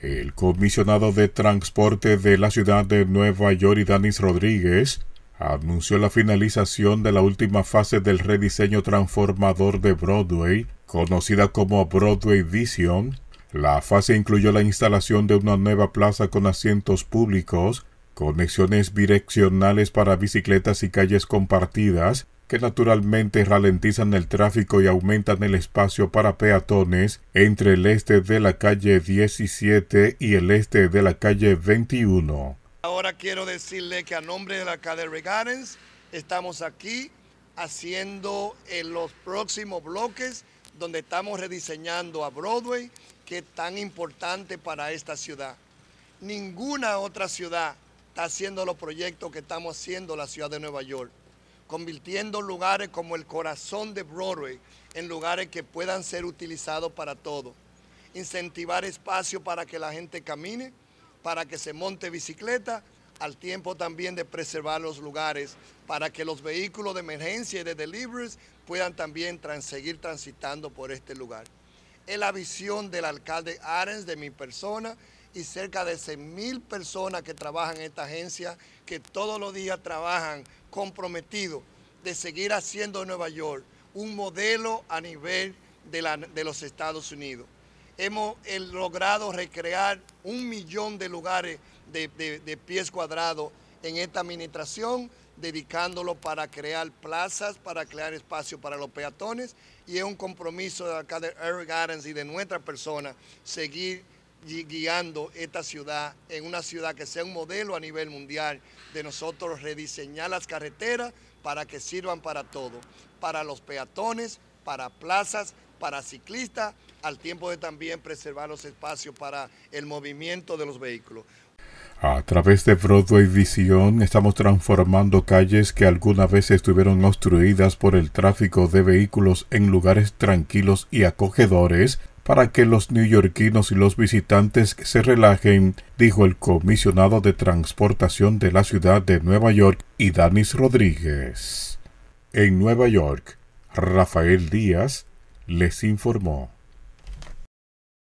El comisionado de Transporte de la ciudad de Nueva York, Danis Rodríguez, anunció la finalización de la última fase del rediseño transformador de Broadway, conocida como Broadway Vision. La fase incluyó la instalación de una nueva plaza con asientos públicos, conexiones direccionales para bicicletas y calles compartidas, que naturalmente ralentizan el tráfico y aumentan el espacio para peatones entre el este de la calle 17 y el este de la calle 21. Ahora quiero decirle que a nombre de la calle Gardens estamos aquí haciendo en eh, los próximos bloques donde estamos rediseñando a Broadway, que es tan importante para esta ciudad. Ninguna otra ciudad está haciendo los proyectos que estamos haciendo la ciudad de Nueva York convirtiendo lugares como el corazón de Broadway en lugares que puedan ser utilizados para todo. Incentivar espacio para que la gente camine, para que se monte bicicleta, al tiempo también de preservar los lugares para que los vehículos de emergencia y de deliveries puedan también seguir transitando por este lugar. Es la visión del alcalde Arens, de mi persona, y cerca de 6 mil personas que trabajan en esta agencia, que todos los días trabajan comprometidos de seguir haciendo Nueva York un modelo a nivel de, los Estados Unidos. Hemos eh, logrado recrear un millón de lugares de, pies cuadrados en esta administración, dedicándolo para crear plazas, para crear espacio para los peatones y es un compromiso de acá de Eric Adams y de nuestra persona seguir guiando esta ciudad en una ciudad que sea un modelo a nivel mundial de nosotros rediseñar las carreteras para que sirvan para todo, para los peatones, para plazas, para ciclistas, al tiempo de también preservar los espacios para el movimiento de los vehículos. A través de Broadway Vision estamos transformando calles que alguna vez estuvieron obstruidas por el tráfico de vehículos en lugares tranquilos y acogedores para que los neoyorquinos y los visitantes se relajen, dijo el comisionado de Transportación de la ciudad de Nueva York, Idanis Rodríguez. En Nueva York, Rafael Díaz les informó.